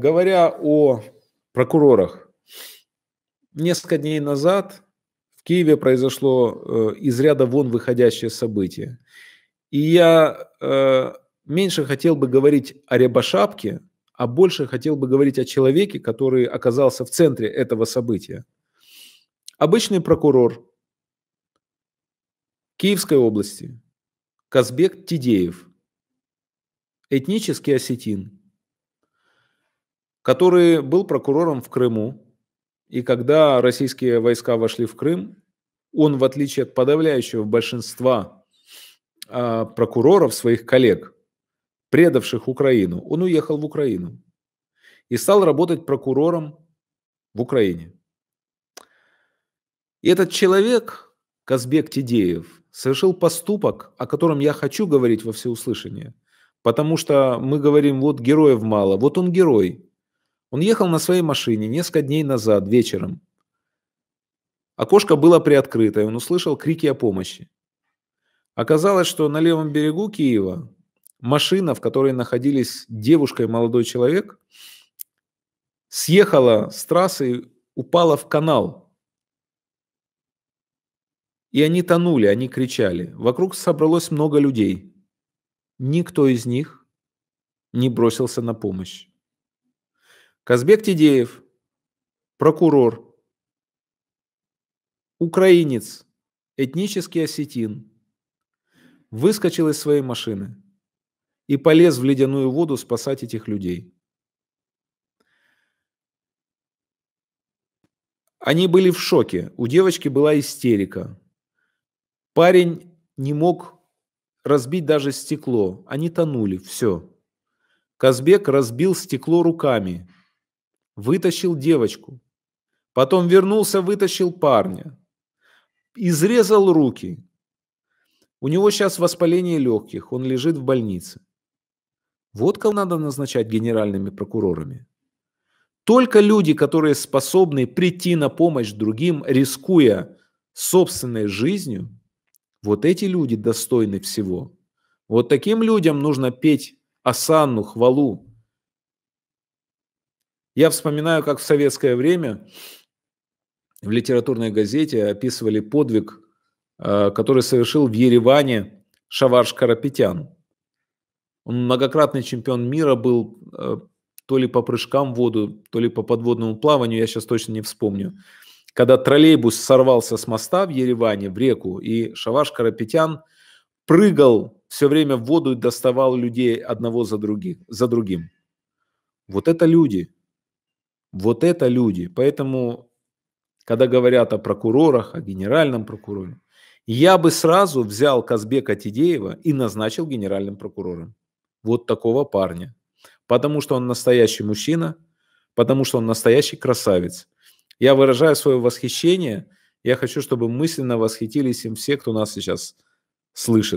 Говоря о прокурорах, несколько дней назад в Киеве произошло э, из ряда вон выходящее событие. И я э, меньше хотел бы говорить о рябошапке, а больше хотел бы говорить о человеке, который оказался в центре этого события. Обычный прокурор Киевской области Казбек Тидеев, этнический осетин – который был прокурором в Крыму. И когда российские войска вошли в Крым, он, в отличие от подавляющего большинства э, прокуроров, своих коллег, предавших Украину, он уехал в Украину и стал работать прокурором в Украине. И этот человек, Казбек Тидеев, совершил поступок, о котором я хочу говорить во всеуслышание, потому что мы говорим, вот героев мало, вот он герой. Он ехал на своей машине несколько дней назад, вечером. Окошко было приоткрыто, и он услышал крики о помощи. Оказалось, что на левом берегу Киева машина, в которой находились девушка и молодой человек, съехала с трассы и упала в канал. И они тонули, они кричали. Вокруг собралось много людей. Никто из них не бросился на помощь. Казбек Тидеев, прокурор, украинец, этнический осетин, выскочил из своей машины и полез в ледяную воду спасать этих людей. Они были в шоке. У девочки была истерика. Парень не мог разбить даже стекло. Они тонули. Все. Казбек разбил стекло руками вытащил девочку. Потом вернулся, вытащил парня. Изрезал руки. У него сейчас воспаление легких, он лежит в больнице. Вот кого надо назначать генеральными прокурорами. Только люди, которые способны прийти на помощь другим, рискуя собственной жизнью, вот эти люди достойны всего. Вот таким людям нужно петь осанну, хвалу. Я вспоминаю, как в советское время в литературной газете описывали подвиг, э, который совершил в Ереване Шаварш Карапетян. Он многократный чемпион мира был э, то ли по прыжкам в воду, то ли по подводному плаванию, я сейчас точно не вспомню. Когда троллейбус сорвался с моста в Ереване, в реку, и Шаваш Карапетян прыгал все время в воду и доставал людей одного за, других, за другим. Вот это люди. Вот это люди. Поэтому, когда говорят о прокурорах, о генеральном прокуроре, я бы сразу взял Казбека Тидеева и назначил генеральным прокурором. Вот такого парня. Потому что он настоящий мужчина, потому что он настоящий красавец. Я выражаю свое восхищение. Я хочу, чтобы мысленно восхитились им все, кто нас сейчас слышит.